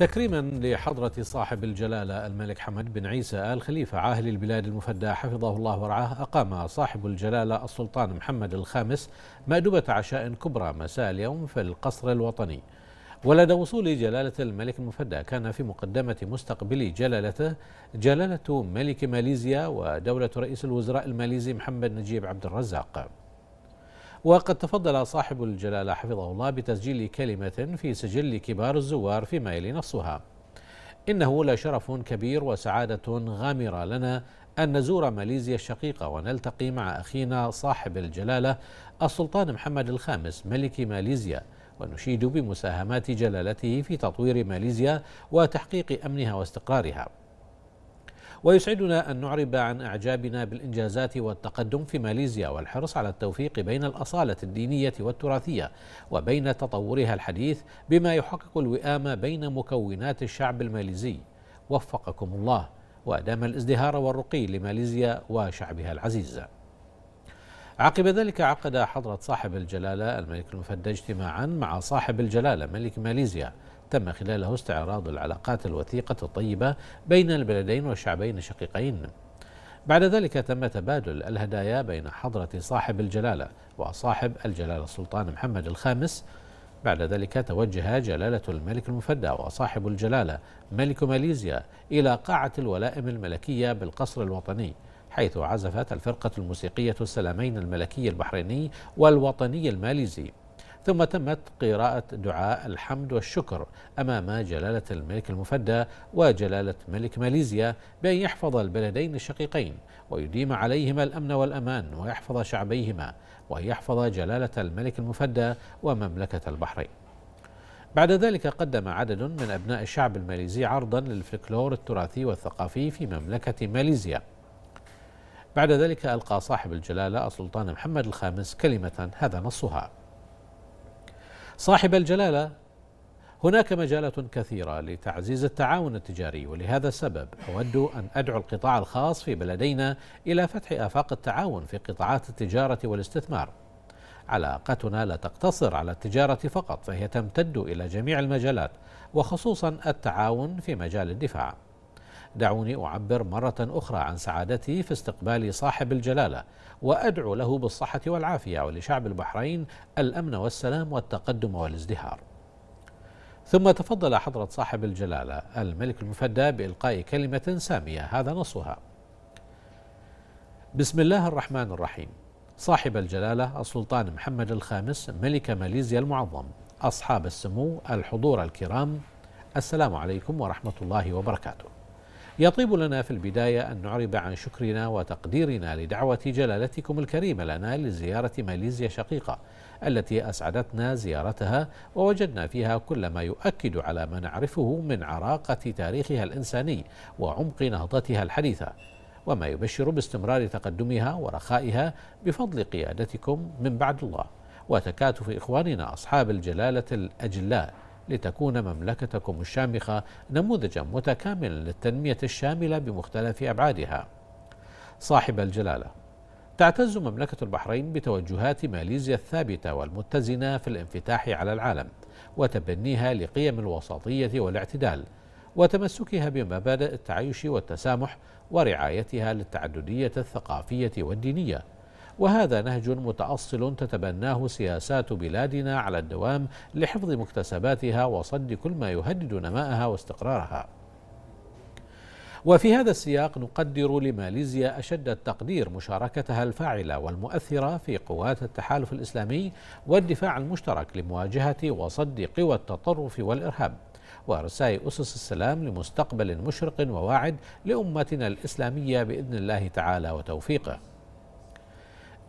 تكريما لحضرة صاحب الجلالة الملك حمد بن عيسى آل خليفة عاهل البلاد المفدى حفظه الله ورعاه أقام صاحب الجلالة السلطان محمد الخامس مأدبة عشاء كبرى مساء اليوم في القصر الوطني ولدى وصول جلالة الملك المفدى كان في مقدمة مستقبلي جلالته جلالة ملك ماليزيا ودولة رئيس الوزراء الماليزي محمد نجيب عبد الرزاق وقد تفضل صاحب الجلالة حفظه الله بتسجيل كلمة في سجل كبار الزوار فيما يلي نصها إنه لشرف كبير وسعادة غامرة لنا أن نزور ماليزيا الشقيقة ونلتقي مع أخينا صاحب الجلالة السلطان محمد الخامس ملك ماليزيا ونشيد بمساهمات جلالته في تطوير ماليزيا وتحقيق أمنها واستقرارها ويسعدنا أن نعرب عن أعجابنا بالإنجازات والتقدم في ماليزيا والحرص على التوفيق بين الأصالة الدينية والتراثية وبين تطورها الحديث بما يحقق الوئام بين مكونات الشعب الماليزي وفقكم الله وأدام الازدهار والرقي لماليزيا وشعبها العزيز عقب ذلك عقد حضرة صاحب الجلالة الملك المفدى اجتماعا مع صاحب الجلالة ملك ماليزيا تم خلاله استعراض العلاقات الوثيقة الطيبة بين البلدين والشعبين الشقيقين بعد ذلك تم تبادل الهدايا بين حضرة صاحب الجلالة وصاحب الجلالة السلطان محمد الخامس بعد ذلك توجه جلالة الملك المفدى وصاحب الجلالة ملك ماليزيا إلى قاعة الولائم الملكية بالقصر الوطني حيث عزفت الفرقة الموسيقية السلامين الملكي البحريني والوطني الماليزي ثم تمت قراءة دعاء الحمد والشكر أمام جلالة الملك المفدى وجلالة ملك ماليزيا بأن يحفظ البلدين الشقيقين ويديم عليهما الأمن والأمان ويحفظ شعبيهما ويحفظ جلالة الملك المفدى ومملكة البحرين بعد ذلك قدم عدد من أبناء الشعب الماليزي عرضا للفلكلور التراثي والثقافي في مملكة ماليزيا بعد ذلك ألقى صاحب الجلالة السلطان محمد الخامس كلمة هذا نصها صاحب الجلاله هناك مجالات كثيرة لتعزيز التعاون التجاري ولهذا السبب أود أن أدعو القطاع الخاص في بلدينا إلى فتح آفاق التعاون في قطاعات التجارة والاستثمار. علاقتنا لا تقتصر على التجارة فقط فهي تمتد إلى جميع المجالات وخصوصا التعاون في مجال الدفاع. دعوني أعبر مرة أخرى عن سعادتي في استقبال صاحب الجلالة وأدعو له بالصحة والعافية ولشعب البحرين الأمن والسلام والتقدم والازدهار ثم تفضل حضرة صاحب الجلالة الملك المفدى بإلقاء كلمة سامية هذا نصها بسم الله الرحمن الرحيم صاحب الجلالة السلطان محمد الخامس ملك ماليزيا المعظم أصحاب السمو الحضور الكرام السلام عليكم ورحمة الله وبركاته يطيب لنا في البداية أن نعرب عن شكرنا وتقديرنا لدعوة جلالتكم الكريمة لنا لزيارة ماليزيا شقيقة التي أسعدتنا زيارتها ووجدنا فيها كل ما يؤكد على ما نعرفه من عراقة تاريخها الإنساني وعمق نهضتها الحديثة وما يبشر باستمرار تقدمها ورخائها بفضل قيادتكم من بعد الله وتكاتف إخواننا أصحاب الجلالة الأجلاء لتكون مملكتكم الشامخة نموذجا متكاملا للتنمية الشاملة بمختلف أبعادها صاحب الجلالة تعتز مملكة البحرين بتوجهات ماليزيا الثابتة والمتزنة في الانفتاح على العالم وتبنيها لقيم الوسطية والاعتدال وتمسكها بمبادئ التعايش والتسامح ورعايتها للتعددية الثقافية والدينية وهذا نهج متأصل تتبناه سياسات بلادنا على الدوام لحفظ مكتسباتها وصد كل ما يهدد نماءها واستقرارها وفي هذا السياق نقدر لماليزيا أشد التقدير مشاركتها الفاعلة والمؤثرة في قوات التحالف الإسلامي والدفاع المشترك لمواجهة وصد قوى التطرف والإرهاب وارساء اسس السلام لمستقبل مشرق وواعد لامتنا الاسلاميه باذن الله تعالى وتوفيقه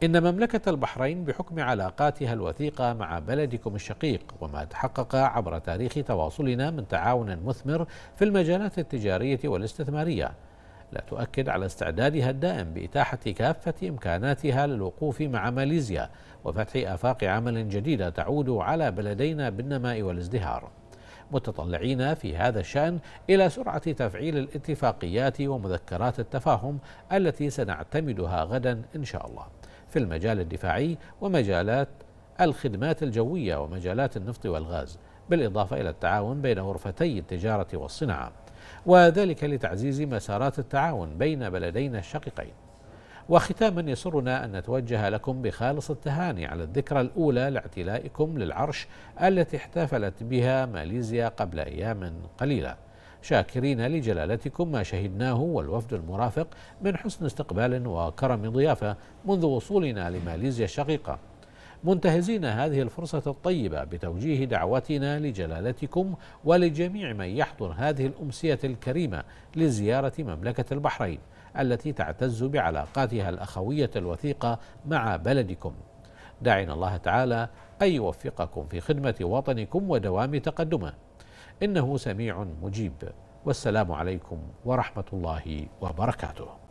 إن مملكة البحرين بحكم علاقاتها الوثيقة مع بلدكم الشقيق وما تحقق عبر تاريخ تواصلنا من تعاون مثمر في المجالات التجارية والاستثمارية لا تؤكد على استعدادها الدائم بإتاحة كافة إمكاناتها للوقوف مع ماليزيا وفتح آفاق عمل جديدة تعود على بلدينا بالنماء والازدهار متطلعين في هذا الشأن إلى سرعة تفعيل الاتفاقيات ومذكرات التفاهم التي سنعتمدها غدا إن شاء الله في المجال الدفاعي ومجالات الخدمات الجوية ومجالات النفط والغاز بالإضافة إلى التعاون بين غرفتي التجارة والصناعة وذلك لتعزيز مسارات التعاون بين بلدينا الشقيقين وختاما يسرنا أن نتوجه لكم بخالص التهاني على الذكرى الأولى لاعتلائكم للعرش التي احتفلت بها ماليزيا قبل أيام قليلة شاكرين لجلالتكم ما شهدناه والوفد المرافق من حسن استقبال وكرم ضيافة منذ وصولنا لماليزيا الشقيقة منتهزين هذه الفرصة الطيبة بتوجيه دعوتنا لجلالتكم ولجميع من يحضر هذه الأمسية الكريمة لزيارة مملكة البحرين التي تعتز بعلاقاتها الأخوية الوثيقة مع بلدكم دعنا الله تعالى أن يوفقكم في خدمة وطنكم ودوام تقدمه إنه سميع مجيب والسلام عليكم ورحمة الله وبركاته